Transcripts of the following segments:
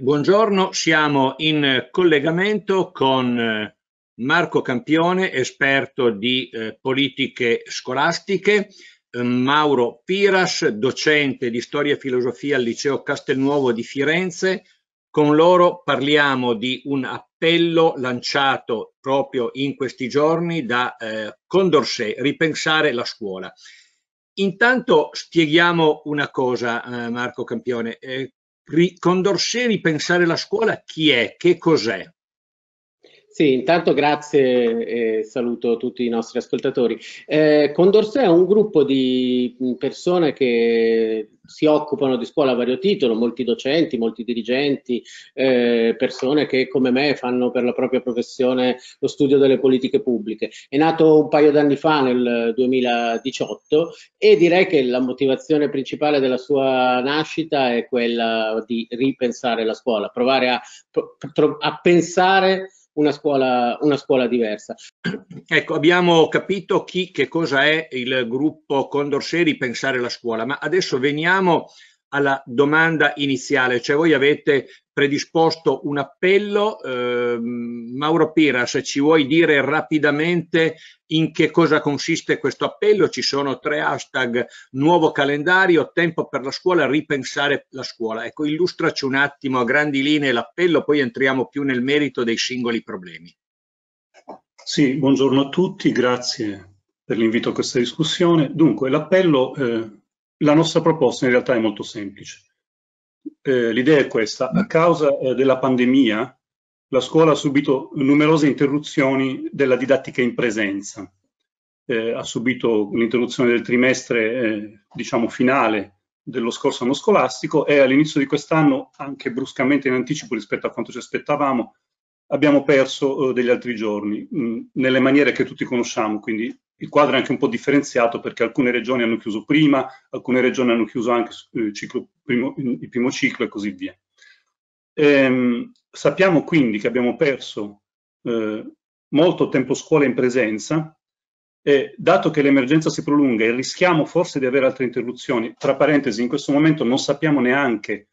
Buongiorno, siamo in collegamento con eh, Marco Campione, esperto di eh, politiche scolastiche, eh, Mauro Piras, docente di storia e filosofia al liceo Castelnuovo di Firenze. Con loro parliamo di un appello lanciato proprio in questi giorni da eh, Condorcet, ripensare la scuola. Intanto spieghiamo una cosa, eh, Marco Campione. Eh, Condorcet ripensare la scuola chi è, che cos'è? Sì, intanto grazie e saluto tutti i nostri ascoltatori. Eh, Condorcè è un gruppo di mm, persone che si occupano di scuola a vario titolo, molti docenti, molti dirigenti, eh, persone che come me fanno per la propria professione lo studio delle politiche pubbliche. È nato un paio d'anni fa, nel 2018, e direi che la motivazione principale della sua nascita è quella di ripensare la scuola, provare a, a pensare una scuola, una scuola diversa. Ecco, abbiamo capito chi, che cosa è il gruppo Condorcet Ripensare la scuola, ma adesso veniamo alla domanda iniziale, cioè voi avete predisposto un appello, eh, Mauro Pira, se ci vuoi dire rapidamente in che cosa consiste questo appello, ci sono tre hashtag, nuovo calendario, tempo per la scuola, ripensare la scuola. Ecco, illustraci un attimo a grandi linee l'appello, poi entriamo più nel merito dei singoli problemi. Sì, buongiorno a tutti, grazie per l'invito a questa discussione. Dunque, l'appello... Eh la nostra proposta in realtà è molto semplice. Eh, L'idea è questa, a causa eh, della pandemia la scuola ha subito numerose interruzioni della didattica in presenza. Eh, ha subito un'interruzione del trimestre, eh, diciamo, finale dello scorso anno scolastico e all'inizio di quest'anno, anche bruscamente in anticipo rispetto a quanto ci aspettavamo, abbiamo perso eh, degli altri giorni, mh, mm, nelle maniere che tutti conosciamo, quindi il quadro è anche un po' differenziato perché alcune regioni hanno chiuso prima, alcune regioni hanno chiuso anche il, eh, ciclo, primo, il primo ciclo e così via. Ehm, sappiamo quindi che abbiamo perso eh, molto tempo scuola in presenza e dato che l'emergenza si prolunga e rischiamo forse di avere altre interruzioni, tra parentesi in questo momento non sappiamo neanche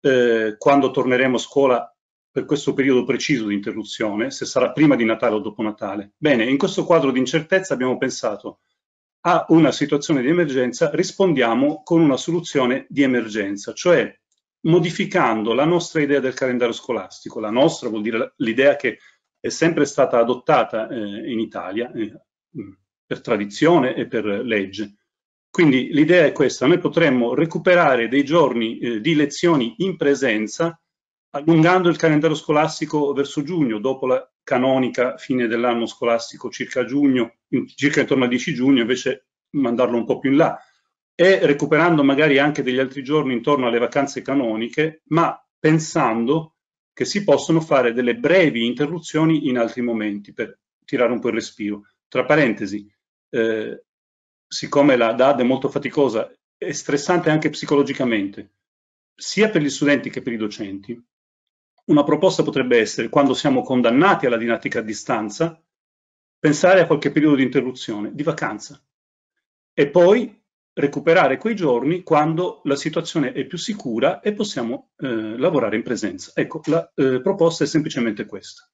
eh, quando torneremo a scuola per questo periodo preciso di interruzione, se sarà prima di Natale o dopo Natale. Bene, in questo quadro di incertezza abbiamo pensato a una situazione di emergenza, rispondiamo con una soluzione di emergenza, cioè modificando la nostra idea del calendario scolastico. La nostra vuol dire l'idea che è sempre stata adottata eh, in Italia eh, mm, per tradizione e per legge. Quindi l'idea è questa, noi potremmo recuperare dei giorni eh, di lezioni in presenza allungando il calendario scolastico verso giugno, dopo la canonica fine dell'anno scolastico circa giugno, circa intorno al 10 giugno, invece mandarlo un po' più in là, e recuperando magari anche degli altri giorni intorno alle vacanze canoniche, ma pensando che si possono fare delle brevi interruzioni in altri momenti per tirare un po' il respiro. Tra parentesi, eh, siccome la DAD è molto faticosa, è stressante anche psicologicamente, sia per gli studenti che per i docenti, una proposta potrebbe essere, quando siamo condannati alla didattica a distanza, pensare a qualche periodo di interruzione, di vacanza, e poi recuperare quei giorni quando la situazione è più sicura e possiamo eh, lavorare in presenza. Ecco, la eh, proposta è semplicemente questa.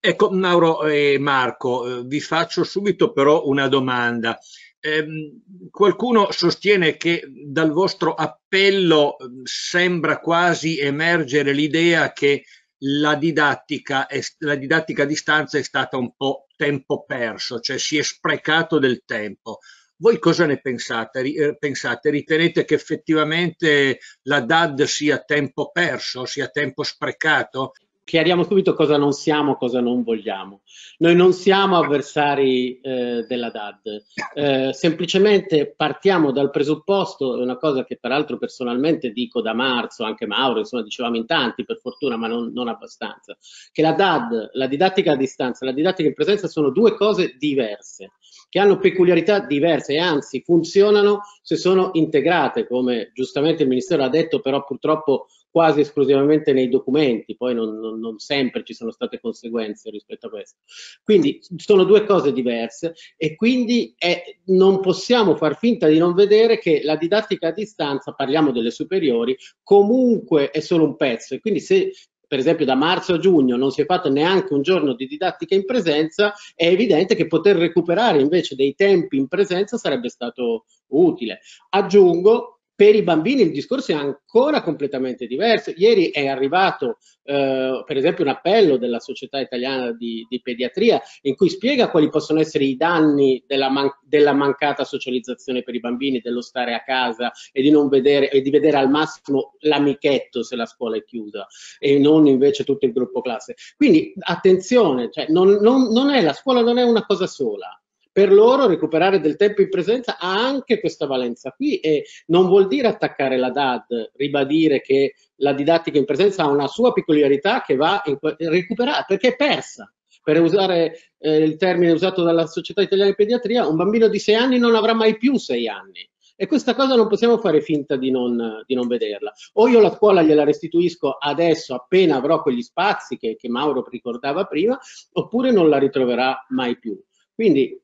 Ecco, Mauro e Marco, eh, vi faccio subito però una domanda. Ehm, qualcuno sostiene che dal vostro appello ehm, sembra quasi emergere l'idea che la didattica, la didattica a distanza è stata un po' tempo perso, cioè si è sprecato del tempo. Voi cosa ne pensate? Eh, pensate? Ritenete che effettivamente la DAD sia tempo perso, sia tempo sprecato? chiariamo subito cosa non siamo, cosa non vogliamo. Noi non siamo avversari eh, della DAD, eh, semplicemente partiamo dal presupposto, è una cosa che peraltro personalmente dico da marzo, anche Mauro, insomma dicevamo in tanti per fortuna, ma non, non abbastanza, che la DAD, la didattica a distanza, la didattica in presenza sono due cose diverse che hanno peculiarità diverse e anzi funzionano se sono integrate, come giustamente il Ministero ha detto, però purtroppo quasi esclusivamente nei documenti, poi non, non, non, sempre ci sono state conseguenze rispetto a questo. Quindi sono due cose diverse e quindi è, non possiamo far finta di non vedere che la didattica a distanza, parliamo delle superiori, comunque è solo un pezzo e quindi se per esempio da marzo a giugno non si è fatto neanche un giorno di didattica in presenza, è evidente che poter recuperare invece dei tempi in presenza sarebbe stato utile. Aggiungo per i bambini il discorso è ancora completamente diverso. Ieri è arrivato eh, per esempio un appello della Società Italiana di, di, Pediatria in cui spiega quali possono essere i danni della, man- della, mancata socializzazione per i bambini, dello stare a casa e di, non vedere, e di vedere al massimo l'amichetto se la scuola è chiusa e non invece tutto il gruppo classe. Quindi attenzione, cioè non, non, non è, la scuola non è una cosa sola per loro recuperare del tempo in presenza ha anche questa valenza qui e non vuol dire attaccare la DAD, ribadire che la didattica in presenza ha una sua peculiarità che va recuperata perché è persa. Per usare eh, il termine usato dalla Società Italiana di Pediatria, un bambino di sei anni non avrà mai più sei anni. E questa cosa non possiamo fare finta di non, di non, vederla. O io la scuola gliela restituisco adesso, appena avrò quegli spazi che, che Mauro ricordava prima, oppure non la ritroverà mai più. Quindi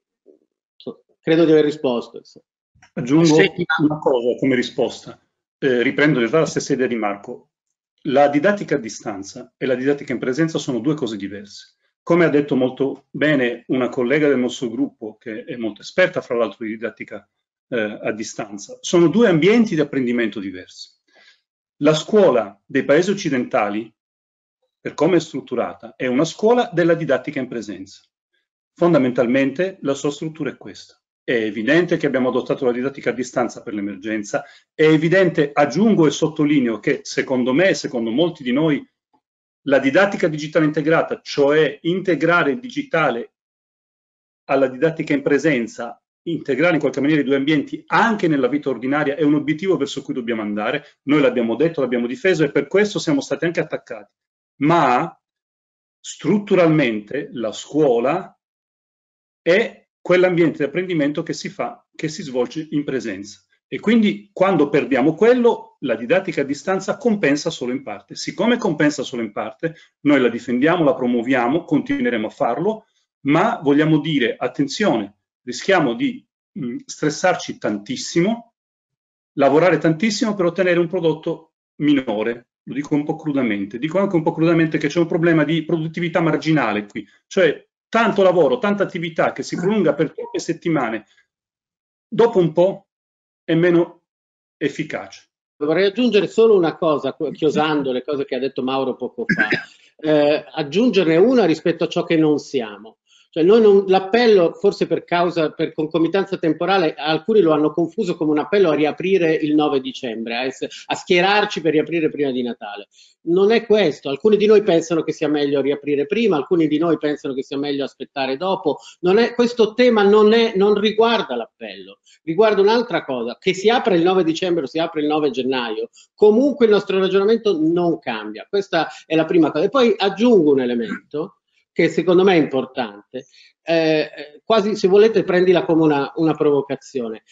Credo di aver risposto. Aggiungo una cosa come risposta. Eh, riprendo in realtà la stessa idea di Marco. La didattica a distanza e la didattica in presenza sono due cose diverse. Come ha detto molto bene una collega del nostro gruppo, che è molto esperta, fra l'altro, di didattica eh, a distanza, sono due ambienti di apprendimento diversi. La scuola dei paesi occidentali, per come è strutturata, è una scuola della didattica in presenza. Fondamentalmente la sua struttura è questa. È evidente che abbiamo adottato la didattica a distanza per l'emergenza, è evidente, aggiungo e sottolineo che secondo me e secondo molti di noi la didattica digitale integrata, cioè integrare il digitale alla didattica in presenza, integrare in qualche maniera i due ambienti anche nella vita ordinaria è un obiettivo verso cui dobbiamo andare, noi l'abbiamo detto, l'abbiamo difeso e per questo siamo stati anche attaccati. Ma strutturalmente la scuola è quell'ambiente di apprendimento che si fa, che si svolge in presenza. E quindi quando perdiamo quello, la didattica a distanza compensa solo in parte. Siccome compensa solo in parte, noi la difendiamo, la promuoviamo, continueremo a farlo, ma vogliamo dire, attenzione, rischiamo di mh, mm, stressarci tantissimo, lavorare tantissimo per ottenere un prodotto minore, lo dico un po' crudamente, dico anche un po' crudamente che c'è un problema di produttività marginale qui, cioè tanto lavoro, tanta attività che si prolunga per troppe settimane, dopo un po' è meno efficace. Vorrei aggiungere solo una cosa, chiosando le cose che ha detto Mauro poco fa, eh, aggiungerne una rispetto a ciò che non siamo. Cioè non, l'appello, forse per causa, per concomitanza temporale, alcuni lo hanno confuso come un appello a riaprire il 9 dicembre, a, essere, a, schierarci per riaprire prima di Natale. Non è questo, alcuni di noi pensano che sia meglio riaprire prima, alcuni di noi pensano che sia meglio aspettare dopo. È, questo tema non, è, non riguarda l'appello, riguarda un'altra cosa, che si apre il 9 dicembre o si apre il 9 gennaio, comunque il nostro ragionamento non cambia. Questa è la prima cosa. E poi aggiungo un elemento che secondo me è importante. Eh, quasi se volete prendila come una, una, provocazione.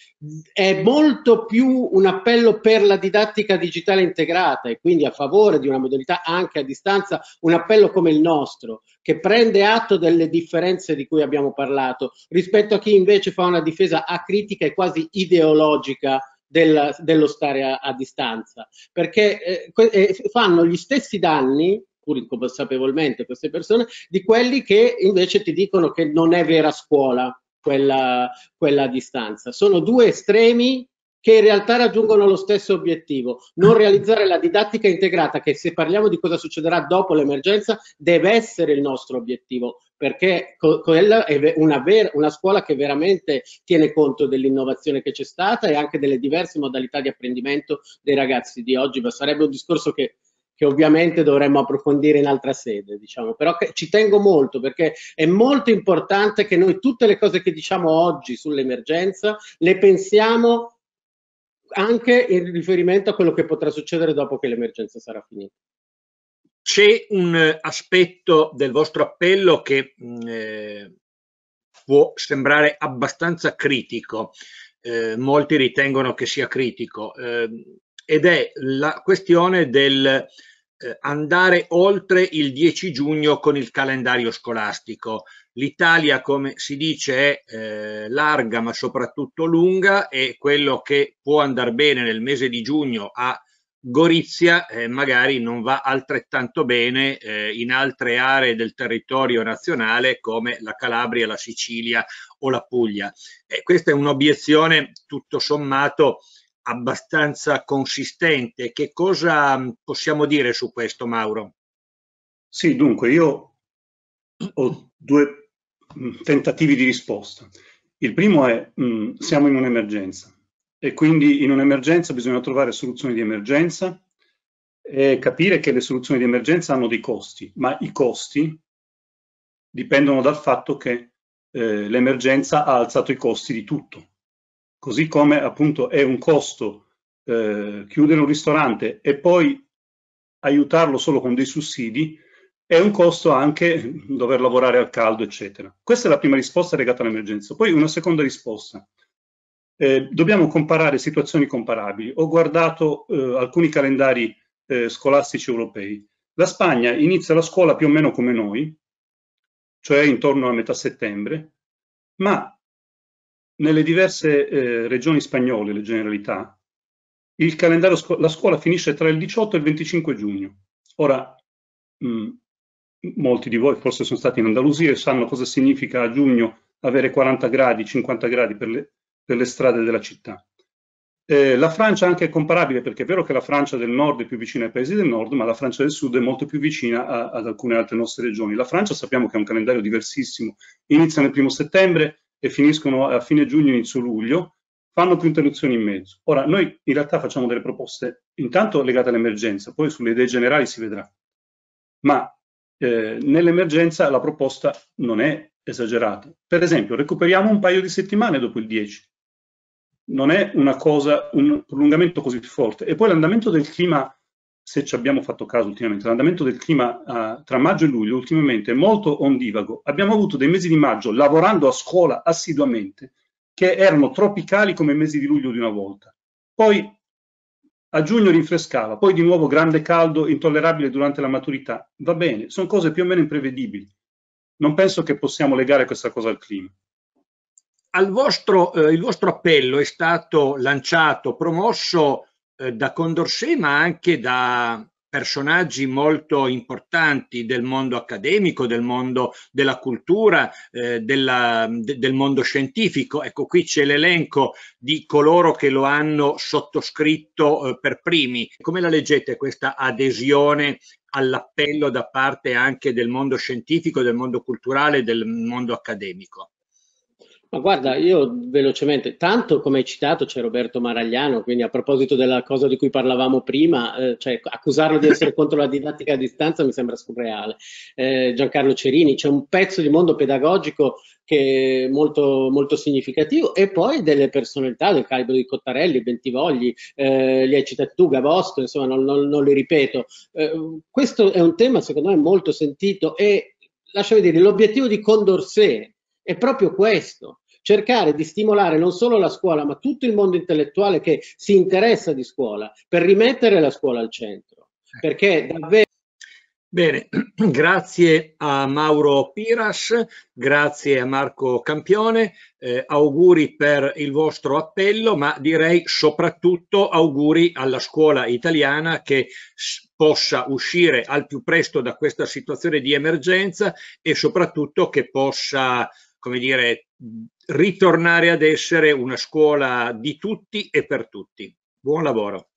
È molto più un appello per la didattica digitale integrata e quindi a favore di una modalità anche a distanza, un appello come il nostro, che prende atto delle differenze di cui abbiamo parlato rispetto a chi invece fa una difesa acritica e quasi ideologica del, dello stare a, a distanza, perché eh, eh fanno gli stessi danni pur inconsapevolmente queste persone, di quelli che invece ti dicono che non è vera scuola quella, quella distanza. Sono due estremi che in realtà raggiungono lo stesso obiettivo, non realizzare la didattica integrata, che se parliamo di cosa succederà dopo l'emergenza, deve essere il nostro obiettivo, perché quella è una, vera, una scuola che veramente tiene conto dell'innovazione che c'è stata e anche delle diverse modalità di apprendimento dei ragazzi di oggi, ma sarebbe un discorso che che ovviamente dovremmo approfondire in altra sede, diciamo. però ci tengo molto perché è molto importante che noi tutte le cose che diciamo oggi sull'emergenza le pensiamo anche in riferimento a quello che potrà succedere dopo che l'emergenza sarà finita. C'è un aspetto del vostro appello che mm, eh, può sembrare abbastanza critico, eh, molti ritengono che sia critico. Eh, ed è la questione del eh, andare oltre il 10 giugno con il calendario scolastico. L'Italia, come si dice, è eh, larga ma soprattutto lunga e quello che può andare bene nel mese di giugno a Gorizia eh, magari non va altrettanto bene eh, in altre aree del territorio nazionale come la Calabria, la Sicilia o la Puglia. Eh, questa è un'obiezione tutto sommato abbastanza consistente. Che cosa mm, possiamo dire su questo, Mauro? Sì, dunque, io ho due mm, tentativi di risposta. Il primo è mh, mm, siamo in un'emergenza e quindi in un'emergenza bisogna trovare soluzioni di emergenza e capire che le soluzioni di emergenza hanno dei costi, ma i costi dipendono dal fatto che eh, l'emergenza ha alzato i costi di tutto così come appunto è un costo eh, chiudere un ristorante e poi aiutarlo solo con dei sussidi, è un costo anche dover lavorare al caldo, eccetera. Questa è la prima risposta legata all'emergenza. Poi una seconda risposta. Eh, dobbiamo comparare situazioni comparabili. Ho guardato eh, alcuni calendari eh, scolastici europei. La Spagna inizia la scuola più o meno come noi, cioè intorno a metà settembre, ma nelle diverse eh, regioni spagnole, le generalità, il calendario scu- la scuola finisce tra il 18 e il 25 giugno. Ora, mh, mm, molti di voi forse sono stati in Andalusia e sanno cosa significa a giugno avere 40 gradi, 50 gradi per le, per le strade della città. Eh, la Francia anche è comparabile perché è vero che la Francia del nord è più vicina ai paesi del nord, ma la Francia del sud è molto più vicina a, ad alcune altre nostre regioni. La Francia sappiamo che ha un calendario diversissimo, inizia nel primo settembre, e finiscono a fine giugno, inizio luglio, fanno più interruzioni in mezzo. Ora, noi in realtà facciamo delle proposte intanto legate all'emergenza, poi sulle idee generali si vedrà, ma eh, nell'emergenza la proposta non è esagerata. Per esempio, recuperiamo un paio di settimane dopo il 10. Non è una cosa, un prolungamento così forte. E poi l'andamento del clima se ci abbiamo fatto caso ultimamente, l'andamento del clima eh, tra maggio e luglio ultimamente è molto ondivago. Abbiamo avuto dei mesi di maggio lavorando a scuola assiduamente che erano tropicali come i mesi di luglio di una volta. Poi a giugno rinfrescava, poi di nuovo grande caldo intollerabile durante la maturità. Va bene, sono cose più o meno imprevedibili. Non penso che possiamo legare questa cosa al clima. Al vostro, eh, il vostro appello è stato lanciato, promosso eh, da Condorcet ma anche da personaggi molto importanti del mondo accademico, del mondo della cultura, eh, della, de, del mondo scientifico. Ecco qui c'è l'elenco di coloro che lo hanno sottoscritto eh, per primi. Come la leggete questa adesione all'appello da parte anche del mondo scientifico, del mondo culturale, del mondo accademico? Ma guarda, io velocemente, tanto come hai citato c'è Roberto Maragliano, quindi a proposito della cosa di cui parlavamo prima, eh, cioè accusarlo di essere contro la didattica a distanza mi sembra surreale. Eh, Giancarlo Cerini, c'è un pezzo di mondo pedagogico che è molto, molto significativo e poi delle personalità del calibro di Cottarelli, Bentivogli, eh, li hai citati tu, Gavosto, insomma non, non, non li ripeto. Eh, questo è un tema secondo me molto sentito e lasciami dire, l'obiettivo di Condorcet è proprio questo, cercare di stimolare non solo la scuola, ma tutto il mondo intellettuale che si interessa di scuola, per rimettere la scuola al centro. Perché davvero... Bene, grazie a Mauro Piras, grazie a Marco Campione, eh, auguri per il vostro appello, ma direi soprattutto auguri alla scuola italiana che possa uscire al più presto da questa situazione di emergenza e soprattutto che possa, come dire, ritornare ad essere una scuola di tutti e per tutti. Buon lavoro.